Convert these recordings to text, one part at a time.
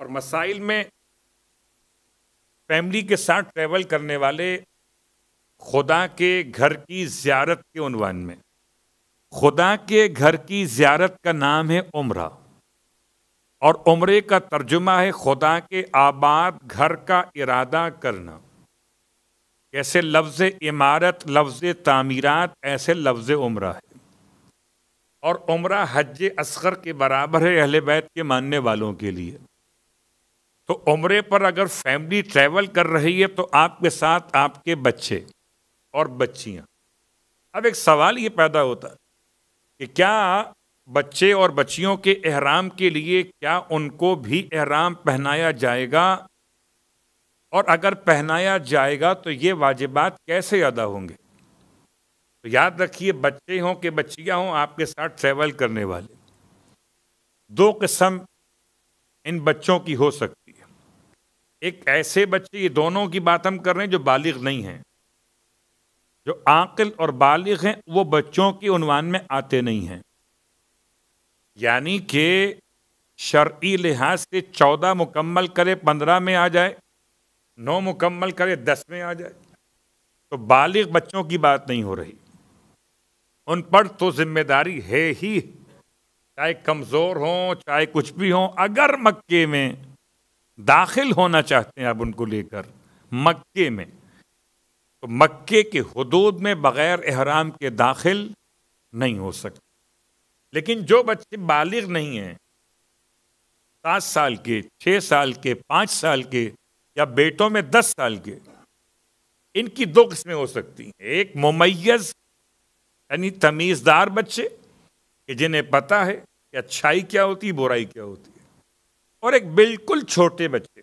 और मसाइल में फैमिली के साथ ट्रैवल करने वाले खुदा के घर की ज्यारत के उनवान में खुदा के घर की ज्यारत का नाम है उम्र और उम्रे का तर्जुमा है खुदा के आबाद घर का इरादा करना कैसे लफ्ज़ इमारत लफ्ज़ तामीरात ऐसे लफ्ज़ उम्रा है और उम्र हज असगर के बराबर है अहल बैत के मानने वालों के लिए तो उम्रे पर अगर फैमिली ट्रैवल कर रही है तो आपके साथ आपके बच्चे और बच्चियां अब एक सवाल ये पैदा होता कि क्या बच्चे और बच्चियों के एहराम के लिए क्या उनको भी एहराम पहनाया जाएगा और अगर पहनाया जाएगा तो ये वाजिबात कैसे अदा होंगे तो याद रखिए बच्चे हों के बच्चियां हों आपके साथ ट्रैवल करने वाले दो किस्म इन बच्चों की हो सकती एक ऐसे बच्चे ये दोनों की बात हम कर रहे हैं जो बालिग नहीं हैं जो आकल और बालिग हैं वो बच्चों की उनवान में आते नहीं हैं यानी कि शर्ई लिहाज से चौदह मुकम्मल करे पंद्रह में आ जाए नौ मुकम्मल करे दस में आ जाए तो बालिग बच्चों की बात नहीं हो रही उन पर तो जिम्मेदारी है ही चाहे कमज़ोर हों चाहे कुछ भी हों अगर मक्के में दाखिल होना चाहते हैं अब उनको लेकर मक्के में तो मक्के के हदूद में बग़ैर अहराम के दाखिल नहीं हो सकते लेकिन जो बच्चे बालिग नहीं हैं सात साल के छः साल के पाँच साल के या बेटों में दस साल के इनकी दो किस्में हो सकती हैं एक मुमैज़ यानी तमीज़दार बच्चे कि जिन्हें पता है कि अच्छाई क्या होती बुराई क्या होती और एक बिल्कुल छोटे बच्चे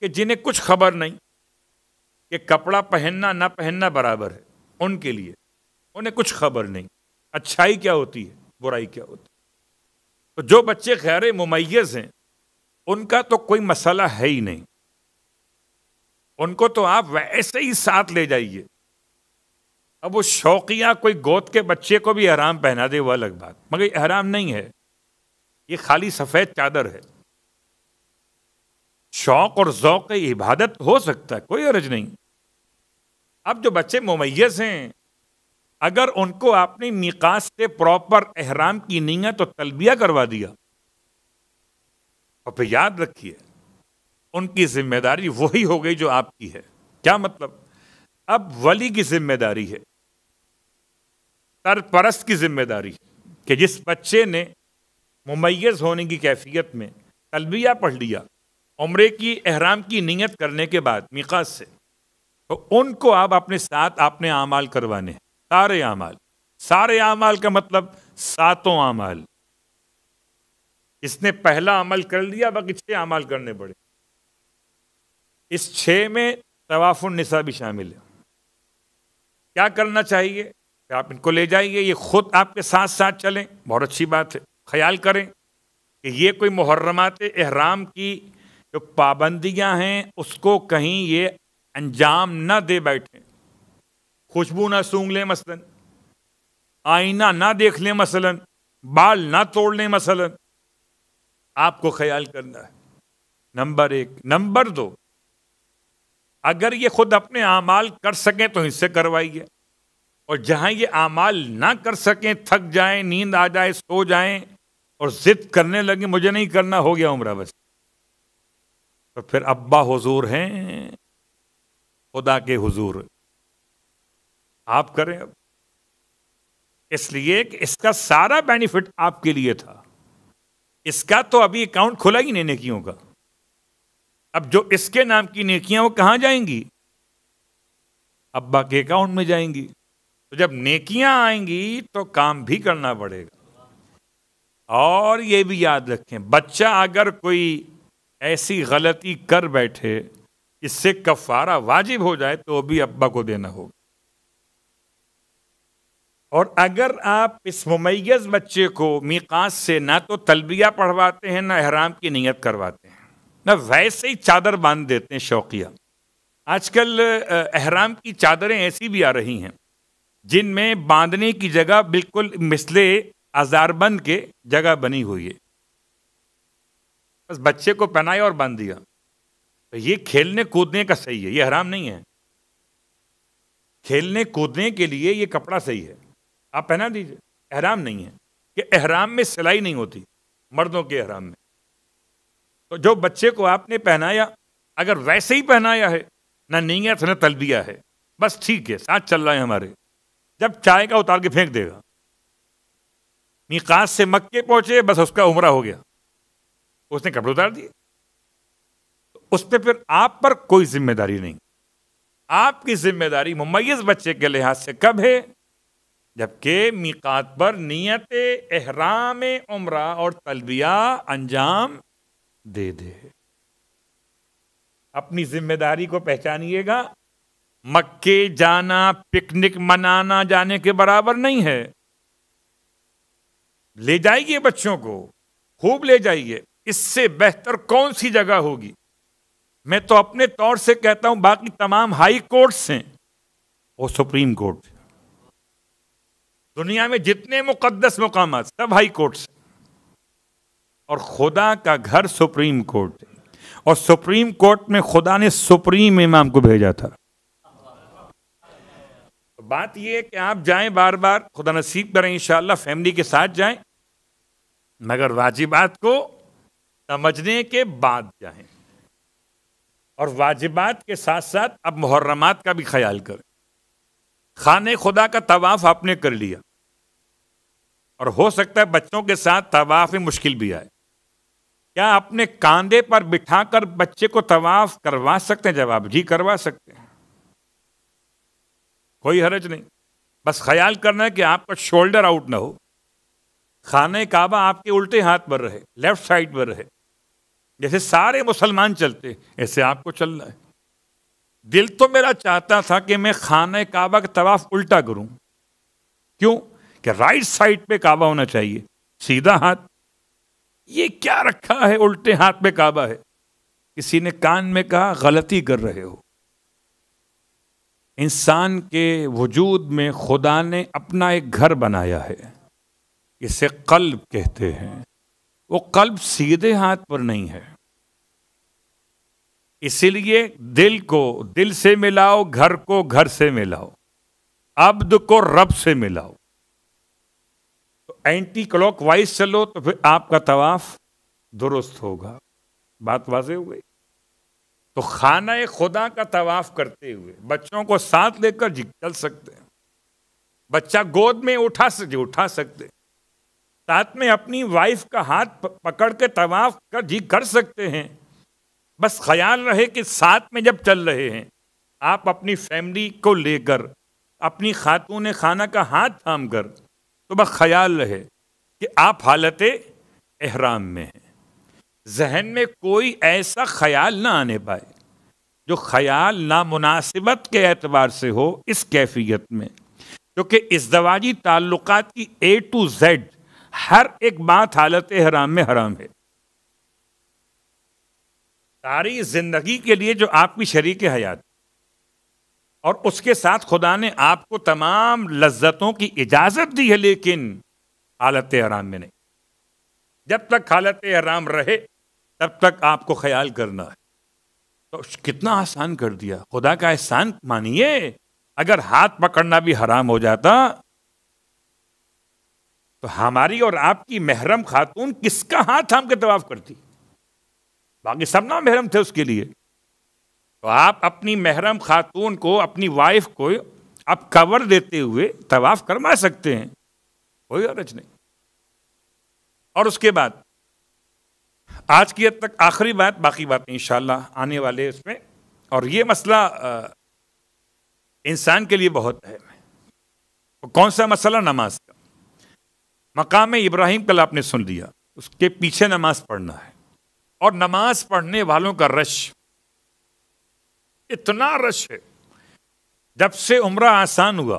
कि जिन्हें कुछ खबर नहीं कि कपड़ा पहनना ना पहनना बराबर है उनके लिए उन्हें कुछ खबर नहीं अच्छाई क्या होती है बुराई क्या होती है तो जो बच्चे खैर मुमैज़ हैं उनका तो कोई मसला है ही नहीं उनको तो आप वैसे ही साथ ले जाइए अब वो शौकिया कोई गोद के बच्चे को भी आराम पहना दे वह अलग बात मगर हराम नहीं है ये खाली सफ़ेद चादर है शौक और जौक इबादत हो सकता है कोई अर्ज नहीं अब जो बच्चे मुमैस हैं अगर उनको आपने मिकास से प्रॉपर एहराम की नहीं है तो तलबिया करवा दिया और फिर याद रखिए उनकी जिम्मेदारी वही हो गई जो आपकी है क्या मतलब अब वली की जिम्मेदारी है तरपरस की जिम्मेदारी कि जिस बच्चे ने मुमैस होने की कैफियत में तलबिया पढ़ लिया उम्र की अहराम की नीयत करने के बाद मिकास से तो उनको आप अपने साथ अपने अमाल करवाने हैं सारे अमाल सारे अमाल का मतलब सातों अमाल इसने पहला अमल कर लिया बाकी छः अमाल करने पड़े इस छः में तवाफुन निसा भी शामिल है क्या करना चाहिए आप इनको ले जाइए ये खुद आपके साथ साथ चलें बहुत अच्छी बात है ख्याल करें कि ये कोई मुहर्रमात एहराम की जो पाबंदियां हैं उसको कहीं ये अंजाम ना दे बैठे खुशबू ना सूंघ लें मसलन आईना ना देख लें मसलन बाल ना तोड़ लें मसलन आपको ख्याल करना है नंबर एक नंबर दो अगर ये खुद अपने अमाल कर सकें तो इनसे करवाइए और जहां ये आमाल ना कर सकें थक जाएं नींद आ जाए सो जाएं और जिद करने लगे मुझे नहीं करना हो गया उम्र बस तो फिर अब्बा हुजूर हैं खुदा के हुजूर आप करें अब इसलिए कि इसका सारा बेनिफिट आपके लिए था इसका तो अभी अकाउंट खुला ही नहीं नेकियों का अब जो इसके नाम की नेकियां वो कहां जाएंगी अब्बा के अकाउंट में जाएंगी तो जब नेकियां आएंगी तो काम भी करना पड़ेगा और ये भी याद रखें बच्चा अगर कोई ऐसी गलती कर बैठे इससे कफारा वाजिब हो जाए तो भी अब्बा को देना होगा और अगर आप इस मुमैज़ बच्चे को मीकास से ना तो तलबिया पढ़वाते हैं ना अहराम की नीयत करवाते हैं ना वैसे ही चादर बांध देते हैं शौकिया आजकल अहराम की चादरें ऐसी भी आ रही हैं जिनमें बांधने की जगह बिल्कुल मिसले अजारबंद के जगह बनी हुई है बस बच्चे को पहनाया और बांध दिया तो ये खेलने कूदने का सही है ये हराम नहीं है खेलने कूदने के लिए ये कपड़ा सही है आप पहना दीजिए एहराम नहीं है कि एहराम में सिलाई नहीं होती मर्दों के एहराम में तो जो बच्चे को आपने पहनाया अगर वैसे ही पहनाया है ना नीयत ना तलबिया है बस ठीक है साथ चल रहा है हमारे जब चाय का उतार के फेंक देगा मिकास से मक्के पहुंचे बस उसका उम्र हो गया उसने कपड़े उतार दिए उस पर फिर आप पर कोई जिम्मेदारी नहीं आपकी जिम्मेदारी मुमैस बच्चे के लिहाज से कब है जबकि मीकात पर नीयत एहराम उम्र और तलबिया अंजाम दे दे अपनी जिम्मेदारी को पहचानिएगा मक्के जाना पिकनिक मनाना जाने के बराबर नहीं है ले जाइए बच्चों को खूब ले जाइए इससे बेहतर कौन सी जगह होगी मैं तो अपने तौर से कहता हूं बाकी तमाम हाई कोर्ट्स हैं और सुप्रीम कोर्ट दुनिया में जितने मुकद्दस मुकाम सब हाई कोर्ट्स और खुदा का घर सुप्रीम कोर्ट और सुप्रीम कोर्ट में खुदा ने सुप्रीम इमाम को भेजा था बात यह है कि आप जाएं बार बार खुदा नसीब करें इंशाला फैमिली के साथ जाएं मगर वाजिबात को समझने के बाद चाहे और वाजिबात के साथ साथ अब मुहर्रमात का भी ख्याल करें खाने खुदा का तवाफ़ आपने कर लिया और हो सकता है बच्चों के साथ तवाफ़ में मुश्किल भी आए क्या अपने कांधे पर बिठाकर बच्चे को तवाफ करवा सकते हैं जवाब जी करवा सकते हैं कोई हरज नहीं बस ख्याल करना है कि आपका शोल्डर आउट ना हो खाने काबा आपके उल्टे हाथ पर रहे लेफ्ट साइड पर रहे जैसे सारे मुसलमान चलते ऐसे आपको चलना है दिल तो मेरा चाहता था कि मैं खाना काबा का तवाफ उल्टा करूं क्यों कि राइट साइड पे काबा होना चाहिए सीधा हाथ ये क्या रखा है उल्टे हाथ में काबा है किसी ने कान में कहा गलती कर रहे हो इंसान के वजूद में खुदा ने अपना एक घर बनाया है इसे कल्ब कहते हैं वो कल्ब सीधे हाथ पर नहीं है इसीलिए दिल को दिल से मिलाओ घर को घर से मिलाओ अब्द को रब से मिलाओ तो एंटी क्लॉक वाइज चलो तो फिर आपका तवाफ दुरुस्त होगा बात वाजे हो गई तो खाना खुदा का तवाफ करते हुए बच्चों को साथ लेकर चल सकते हैं बच्चा गोद में उठा सकते उठा सकते साथ में अपनी वाइफ का हाथ पकड़ के तवाफ कर जी कर सकते हैं बस ख्याल रहे कि साथ में जब चल रहे हैं आप अपनी फैमिली को लेकर अपनी खातून खाना का हाथ थाम कर तो बस ख्याल रहे कि आप हालत एहराम में हैं जहन में कोई ऐसा ख्याल ना आने पाए जो ख्याल नामुनासिबत के एतबार से हो इस कैफियत में क्योंकि इस दवाजी ताल्लुक़ात की ए टू जेड हर एक बात हालत हराम में हराम है सारी जिंदगी के लिए जो आपकी शरीक हयात और उसके साथ खुदा ने आपको तमाम लज्जतों की इजाज़त दी है लेकिन हालत हराम में नहीं जब तक हालत हराम रहे तब तक आपको ख्याल करना है तो कितना आसान कर दिया खुदा का एहसान मानिए अगर हाथ पकड़ना भी हराम हो जाता तो हमारी और आपकी महरम खातून किसका हाथ थाम के तवाफ करती बाकी सब ना महरम थे उसके लिए तो आप अपनी महरम खातून को अपनी वाइफ को आप कवर देते हुए तवाफ करवा सकते हैं कोई अरज नहीं और उसके बाद आज की हद तक आखिरी बात बाकी बात इंशाल्लाह आने वाले उसमें और ये मसला इंसान के लिए बहुत है तो कौन सा मसला नमाज मकाम इब्राहिम कल आपने सुन लिया उसके पीछे नमाज पढ़ना है और नमाज पढ़ने वालों का रश इतना रश है जब से उम्र आसान हुआ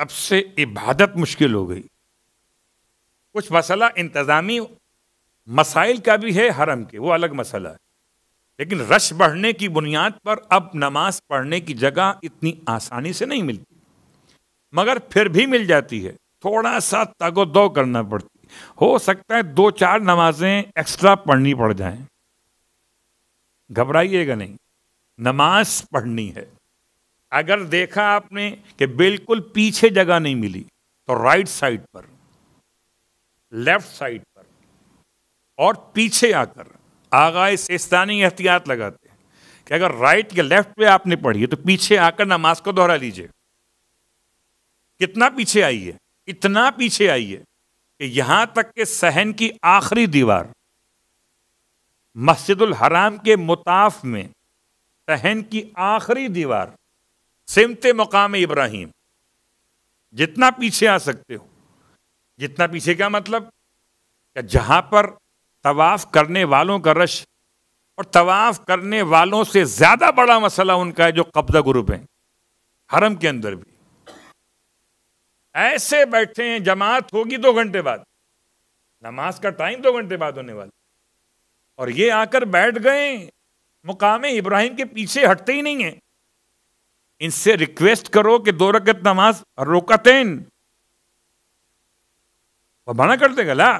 तब से इबादत मुश्किल हो गई कुछ मसला इंतज़ामी मसाइल का भी है हरम के वो अलग मसला है लेकिन रश बढ़ने की बुनियाद पर अब नमाज पढ़ने की जगह इतनी आसानी से नहीं मिलती मगर फिर भी मिल जाती है थोड़ा सा तगो दो करना पड़ती हो सकता है दो चार नमाजें एक्स्ट्रा पढ़नी पड़ जाए घबराइएगा नहीं नमाज पढ़नी है अगर देखा आपने कि बिल्कुल पीछे जगह नहीं मिली तो राइट साइड पर लेफ्ट साइड पर और पीछे आकर आगा इस स्थानीय एहतियात लगाते हैं कि अगर राइट या लेफ्ट पे आपने पढ़ी है तो पीछे आकर नमाज को दोहरा लीजिए कितना पीछे आई है इतना पीछे आई है कि यहां तक के सहन की आखिरी दीवार मस्जिदुल हराम के मुताफ में सहन की आखिरी दीवार सिमत मकाम इब्राहिम जितना पीछे आ सकते हो जितना पीछे क्या मतलब क्या जहां पर तवाफ करने वालों का रश और तवाफ करने वालों से ज़्यादा बड़ा मसला उनका है जो कब्जा ग्रुप है हरम के अंदर भी ऐसे बैठे हैं जमात होगी दो घंटे बाद नमाज का टाइम दो घंटे बाद होने वाला और ये आकर बैठ गए मुकाम इब्राहिम के पीछे हटते ही नहीं है इनसे रिक्वेस्ट करो कि दो रकत नमाज रोकतें वह मना कर देगा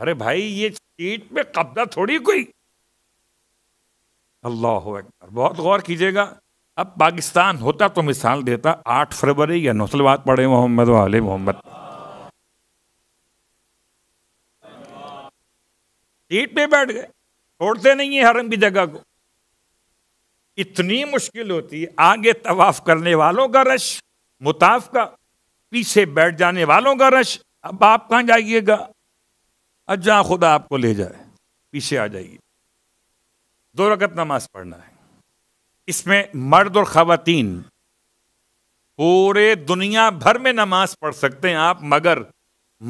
अरे भाई ये सीट पे कब्जा थोड़ी कोई अल्लाह बहुत गौर कीजिएगा अब पाकिस्तान होता तो मिसाल देता आठ फरवरी या नौसलवाद पढ़े मोहम्मद वाले मोहम्मद सीट पे बैठ गए छोड़ते नहीं है हरम की जगह को इतनी मुश्किल होती है आगे तवाफ करने वालों का रश मुताफ का पीछे बैठ जाने वालों का रश अब आप कहाँ जाइएगा अज्जा खुदा आपको ले जाए पीछे आ जाइए दो रकत नमाज पढ़ना है इसमें मर्द और खातन पूरे दुनिया भर में नमाज पढ़ सकते हैं आप मगर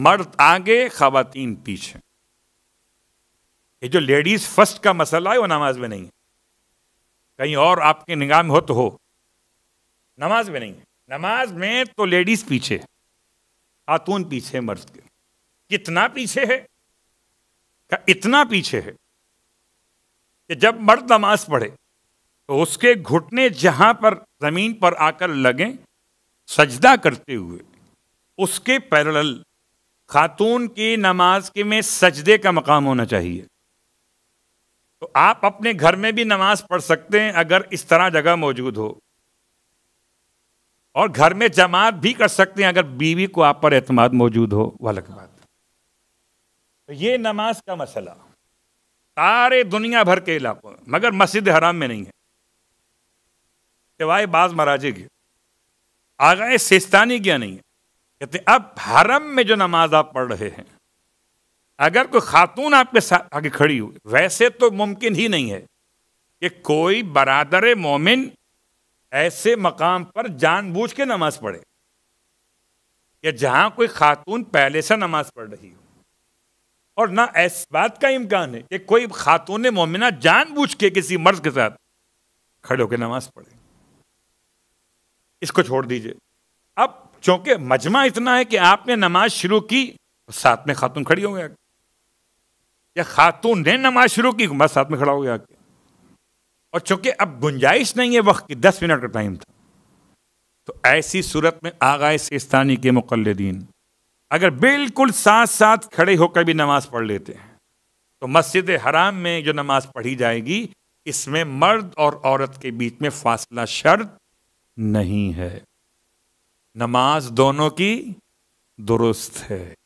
मर्द आगे खातन पीछे ये जो लेडीज़ फर्स्ट का मसला है वो नमाज में नहीं है कहीं और आपके निगाह में हो तो हो नमाज में नहीं है नमाज में तो लेडीज़ पीछे खातून पीछे मर्द के कितना पीछे है क्या इतना पीछे है कि जब मर्द नमाज पढ़े तो उसके घुटने जहां पर जमीन पर आकर लगे सजदा करते हुए उसके पैरल खातून की नमाज के में सजदे का मकाम होना चाहिए तो आप अपने घर में भी नमाज पढ़ सकते हैं अगर इस तरह जगह मौजूद हो और घर में जमात भी कर सकते हैं अगर बीवी को आप पर एतमाद मौजूद हो अलग बात तो ये नमाज का मसला सारे दुनिया भर के इलाकों में मगर मस्जिद हराम में नहीं है सिवाय बाज महाराजे के आगाए सिस्तानी क्या नहीं कहते अब हरम में जो नमाज आप पढ़ रहे हैं अगर कोई खातून आपके साथ आगे खड़ी हुई वैसे तो मुमकिन ही नहीं है कि कोई बरदर मोमिन ऐसे मकाम पर जानबूझ के नमाज पढ़े या जहां कोई खातून पहले से नमाज पढ़ रही हो और ना इस बात का इम्कान है कि कोई खातून मोमिना जानबूझ के किसी मर्ज के साथ खड़े होकर नमाज पढ़े इसको छोड़ दीजिए अब चूंकि मजमा इतना है कि आपने नमाज शुरू की साथ में खातून खड़ी हो गया या खातून ने नमाज शुरू की मैं साथ में खड़ा हो गया और चूंकि अब गुंजाइश नहीं है वक्त की दस मिनट का टाइम था तो ऐसी सूरत में आगाए सिस्तानी के मुकलदीन अगर बिल्कुल साथ साथ खड़े होकर भी नमाज पढ़ लेते हैं तो मस्जिद हराम में जो नमाज पढ़ी जाएगी इसमें मर्द और औरत के बीच में फासला शर्त नहीं है नमाज दोनों की दुरुस्त है